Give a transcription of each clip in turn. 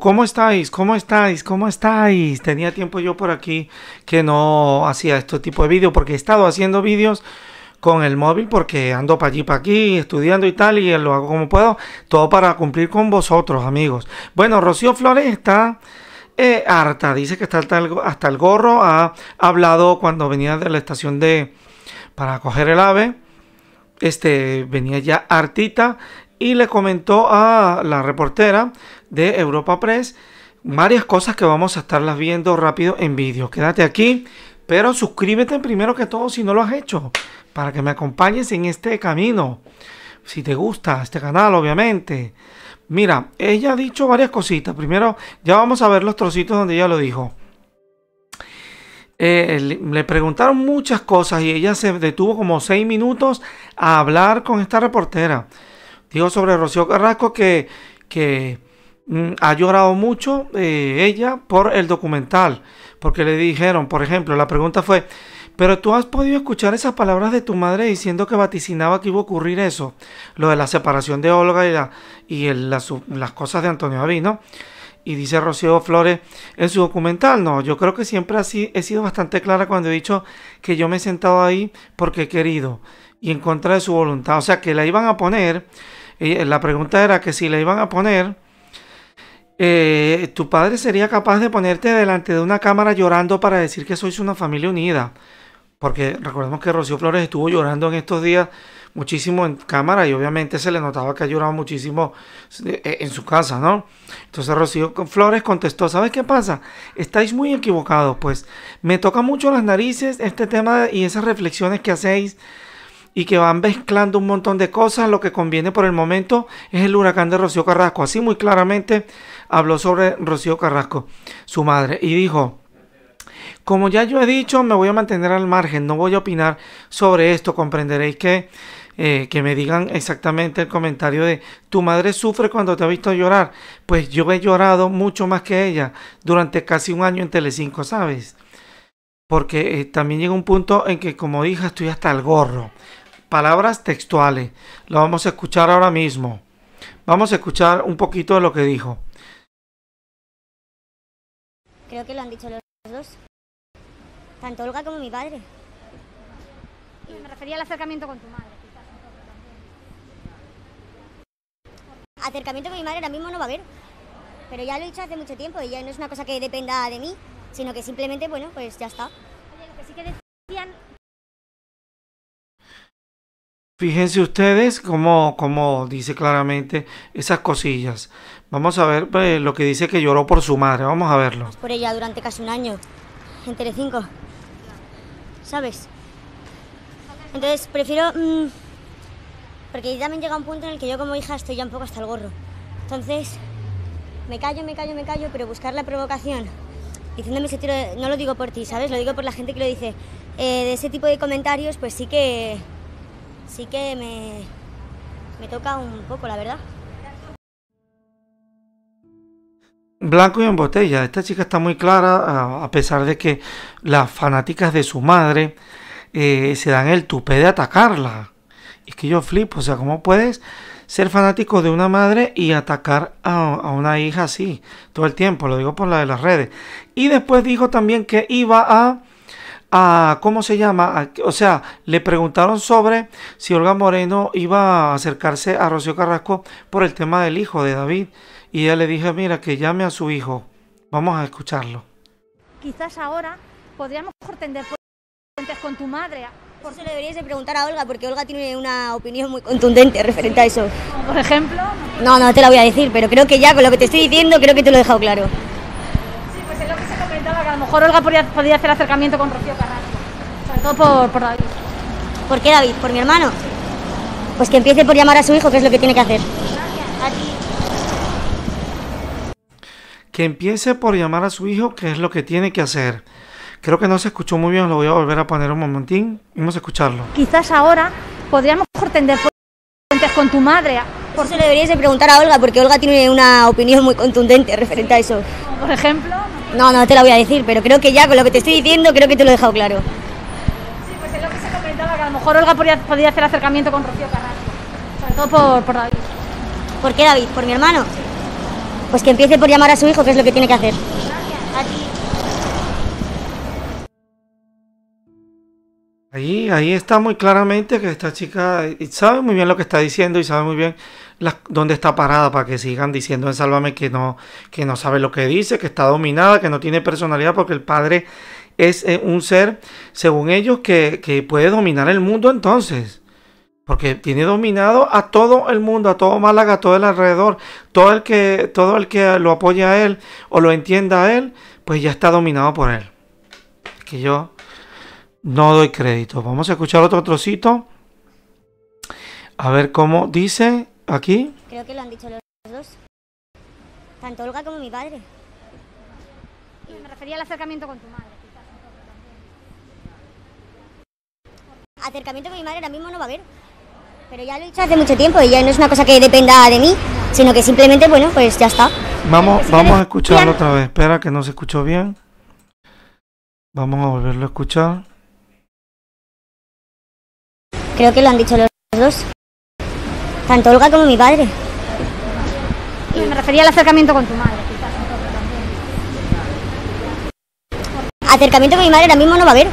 ¿cómo estáis? ¿Cómo estáis? ¿Cómo estáis? Tenía tiempo yo por aquí que no hacía este tipo de vídeos porque he estado haciendo vídeos con el móvil porque ando para allí, para aquí, estudiando y tal, y lo hago como puedo, todo para cumplir con vosotros, amigos. Bueno, Rocío Flores está eh, harta, dice que está hasta el, gorro, ha hablado cuando venía de la estación de para coger el ave, este venía ya hartita y le comentó a la reportera de Europa Press. Varias cosas que vamos a estarlas viendo rápido en vídeo. Quédate aquí, pero suscríbete primero que todo si no lo has hecho, para que me acompañes en este camino. Si te gusta este canal, obviamente. Mira, ella ha dicho varias cositas. Primero, ya vamos a ver los trocitos donde ella lo dijo. Eh, le, preguntaron muchas cosas y ella se detuvo como seis minutos a hablar con esta reportera. Dijo sobre Rocío Carrasco que, que Mm, ha llorado mucho eh, ella por el documental, porque le dijeron, por ejemplo, la pregunta fue, pero tú has podido escuchar esas palabras de tu madre diciendo que vaticinaba que iba a ocurrir eso, lo de la separación de Olga y, las cosas de Antonio ¿no? Y dice Rocío Flores en su documental, no, yo creo que siempre así he sido bastante clara cuando he dicho que yo me he sentado ahí porque he querido y en contra de su voluntad. O sea, que la iban a poner, eh, la pregunta era que si la iban a poner, eh, tu padre sería capaz de ponerte delante de una cámara llorando para decir que sois una familia unida. Porque recordemos que Rocío Flores estuvo llorando en estos días muchísimo en cámara y obviamente se le notaba que ha llorado muchísimo eh, en su casa, ¿no? Entonces Rocío Flores contestó, ¿sabes qué pasa? Estáis muy equivocados, pues me toca mucho las narices este tema y esas reflexiones que hacéis y que van mezclando un montón de cosas. Lo que conviene por el momento es el huracán de Rocío Carrasco. Así muy claramente habló sobre Rocío Carrasco, su madre, y dijo, como ya yo he dicho, me voy a mantener al margen, no voy a opinar sobre esto, comprenderéis que... Eh, que me digan exactamente el comentario de tu madre sufre cuando te ha visto llorar. Pues yo he llorado mucho más que ella durante casi un año en Telecinco, ¿sabes? Porque eh, también llega un punto en que como hija estoy hasta el gorro palabras textuales. Lo vamos a escuchar ahora mismo. Vamos a escuchar un poquito de lo que dijo. Creo que lo han dicho los dos, tanto Olga como mi padre. Y me refería al acercamiento con tu madre. Acercamiento con mi madre ahora mismo no va a haber, pero ya lo he dicho hace mucho tiempo y ya no es una cosa que dependa de mí, sino que simplemente, bueno, pues ya está. Oye, lo que sí que decían Fíjense ustedes cómo, dice claramente esas cosillas. Vamos a ver pues, lo que dice que lloró por su madre. Vamos a verlo. Por ella durante casi un año entre cinco, ¿Sabes? Entonces prefiero... Mm, porque también llega un punto en el que yo como hija estoy ya un poco hasta el gorro. Entonces me callo, me callo, me callo, pero buscar la provocación. Diciéndome ese tiro... no lo digo por ti, ¿sabes? Lo digo por la gente que lo dice. Eh, de ese tipo de comentarios pues sí que sí que me, toca un poco, la verdad. Blanco y en botella. Esta chica está muy clara, a pesar de que las fanáticas de su madre eh, se dan el tupé de atacarla. Es que yo flipo, o sea, ¿cómo puedes ser fanático de una madre y atacar a, a una hija así todo el tiempo? Lo digo por la de las redes. Y después dijo también que iba a ¿cómo se llama? o sea, le preguntaron sobre si Olga Moreno iba a acercarse a Rocío Carrasco por el tema del hijo de David. Y ella le dije mira, que llame a su hijo. Vamos a escucharlo. Quizás ahora podríamos tender puentes con tu madre. Por eso le deberías preguntar a Olga, porque Olga tiene una opinión muy contundente referente a eso. por ejemplo? No, no te la voy a decir, pero creo que ya con lo que te estoy diciendo, creo que te lo he dejado claro. A lo mejor Olga podría, hacer acercamiento con Rocío Carrasco. Sobre todo por, David. ¿Por qué David? ¿Por mi hermano? Pues que empiece por llamar a su hijo, que es lo que tiene que hacer. Que empiece por llamar a su hijo, que es lo que tiene que hacer. Creo que no se escuchó muy bien, lo voy a volver a poner un momentín. Vamos a escucharlo. Quizás ahora podríamos mejor tender puentes con tu madre. Por eso le deberías de preguntar a Olga, porque Olga tiene una opinión muy contundente referente a eso. Por ejemplo. No, no te la voy a decir, pero creo que ya con lo que te estoy diciendo, creo que te lo he dejado claro. Sí, pues es lo que se comentaba, que a lo mejor Olga podría, hacer acercamiento con Rocío Carrasco, sobre todo por, por David. ¿Por qué David? ¿Por mi hermano? Pues que empiece por llamar a su hijo, que es lo que tiene que hacer. Gracias. A ti. Ahí, ahí está muy claramente que esta chica sabe muy bien lo que está diciendo y sabe muy bien dónde está parada para que sigan diciendo en Sálvame que no, que no sabe lo que dice, que está dominada, que no tiene personalidad porque el padre es eh, un ser, según ellos, que, que puede dominar el mundo entonces. Porque tiene dominado a todo el mundo, a todo Málaga, a todo el alrededor. Todo el que, todo el que lo apoya a él o lo entienda a él, pues ya está dominado por él. Que yo no doy crédito. Vamos a escuchar otro trocito. A ver cómo dice aquí. Creo que lo han dicho los dos. Tanto Olga como mi padre. Y me refería al acercamiento con tu madre. Acercamiento con mi madre ahora mismo no va a haber. Pero ya lo he dicho hace mucho tiempo y ya no es una cosa que dependa de mí, sino que simplemente, bueno, pues ya está. Vamos, vamos a escucharlo otra vez. Espera que no se escuchó bien. Vamos a volverlo a escuchar. Creo que lo han dicho los dos. Tanto Olga como mi padre. Y me refería al acercamiento con tu madre, Acercamiento con mi madre ahora mismo no va a haber.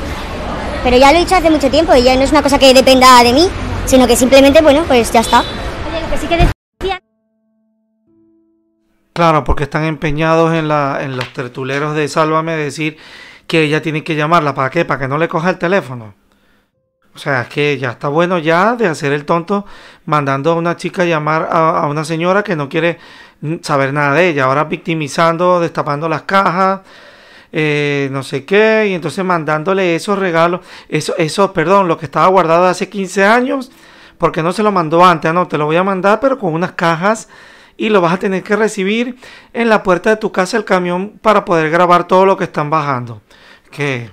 Pero ya lo he dicho hace mucho tiempo y ya no es una cosa que dependa de mí, sino que simplemente, bueno, pues ya está. Claro, porque están empeñados en, los tertuleros de Sálvame decir que ella tiene que llamarla. ¿Para qué? Para que no le coja el teléfono. O sea, que ya está bueno ya de hacer el tonto mandando a una chica a llamar a, una señora que no quiere mm, saber nada de ella. Ahora victimizando, destapando las cajas, eh, no sé qué, y entonces mandándole esos regalos, eso, eso, perdón, lo que estaba guardado hace 15 años, porque no se lo mandó antes, ah, no, te lo voy a mandar, pero con unas cajas y lo vas a tener que recibir en la puerta de tu casa el camión para poder grabar todo lo que están bajando. Que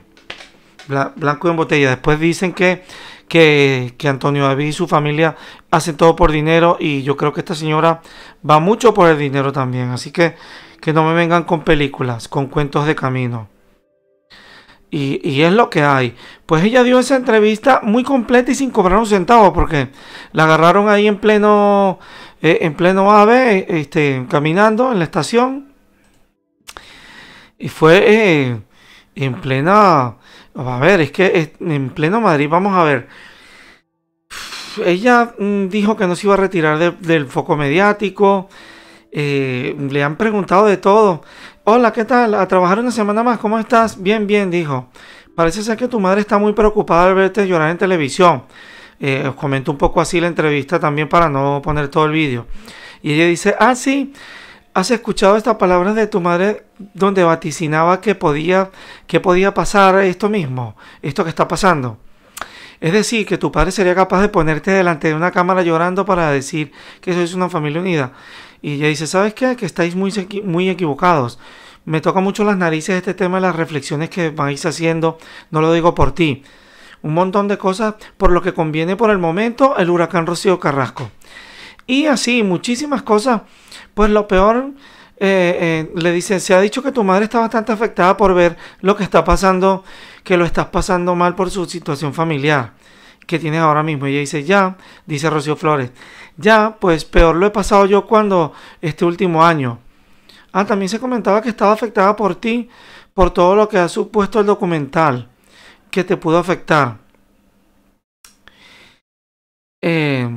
blanco en botella. Después dicen que, que, que Antonio David y su familia hacen todo por dinero y yo creo que esta señora va mucho por el dinero también. Así que que no me vengan con películas, con cuentos de camino. Y, es lo que hay. Pues ella dio esa entrevista muy completa y sin cobrar un centavo, porque la agarraron ahí en pleno, eh, en pleno AVE, este, caminando en la estación. Y fue eh, en plena a ver, es que en pleno Madrid, vamos a ver. Ella mm, dijo que no se iba a retirar del foco mediático. Eh, le han preguntado de todo. Hola, ¿qué tal? A trabajar una semana más, ¿cómo estás? Bien, bien, dijo. Parece ser que tu madre está muy preocupada al verte llorar en televisión. Eh, os comento un poco así la entrevista también para no poner todo el vídeo. Y ella dice, ah, sí, ¿Has escuchado estas palabras de tu madre donde vaticinaba que podía, que podía pasar esto mismo, esto que está pasando? Es decir, que tu padre sería capaz de ponerte delante de una cámara llorando para decir que sois una familia unida. Y ella dice, ¿sabes qué? Que estáis muy, muy equivocados. Me toca mucho las narices este tema las reflexiones que vais haciendo. No lo digo por ti. Un montón de cosas por lo que conviene por el momento el huracán Rocío Carrasco. Y así, muchísimas cosas. Pues lo peor, eh, eh, le dicen, se ha dicho que tu madre está bastante afectada por ver lo que está pasando, que lo estás pasando mal por su situación familiar que tienes ahora mismo. Y ella dice, ya, dice Rocío Flores, ya, pues peor lo he pasado yo cuando este último año. Ah, también se comentaba que estaba afectada por ti, por todo lo que ha supuesto el documental, que te pudo afectar. Eh,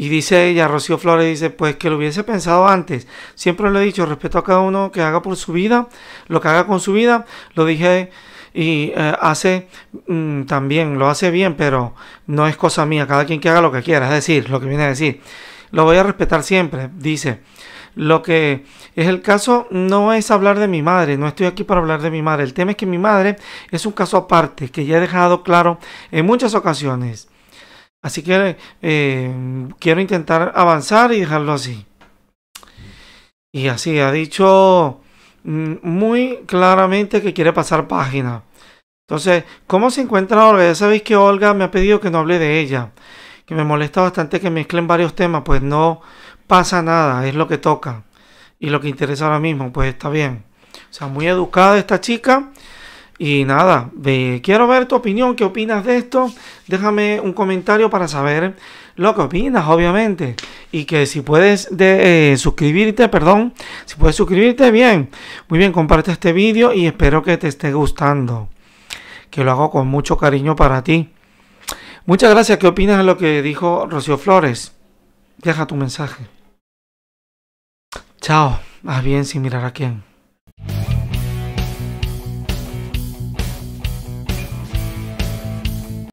y dice ella, Rocío Flores dice, pues que lo hubiese pensado antes. Siempre lo he dicho, respeto a cada uno que haga por su vida, lo que haga con su vida, lo dije y eh, hace mm, también, lo hace bien, pero no es cosa mía, cada quien que haga lo que quiera, es decir, lo que viene a decir. Lo voy a respetar siempre, dice. Lo que es el caso no es hablar de mi madre, no estoy aquí para hablar de mi madre. El tema es que mi madre es un caso aparte, que ya he dejado claro en muchas ocasiones. Así que eh, quiero intentar avanzar y dejarlo así. Y así ha dicho mm, muy claramente que quiere pasar página. Entonces, ¿cómo se encuentra Olga? Ya sabéis que Olga me ha pedido que no hable de ella. Que me molesta bastante que mezclen varios temas. Pues no pasa nada, es lo que toca. Y lo que interesa ahora mismo, pues está bien. O sea, muy educada esta chica y nada, quiero ver tu opinión, qué opinas de esto. Déjame un comentario para saber lo que opinas, obviamente. Y que si puedes eh, suscribirte, perdón, si puedes suscribirte, bien. Muy bien, comparte este vídeo y espero que te esté gustando. Que lo hago con mucho cariño para ti. Muchas gracias, ¿qué opinas de lo que dijo Rocío Flores? Deja tu mensaje. Chao, más bien sin mirar a quién.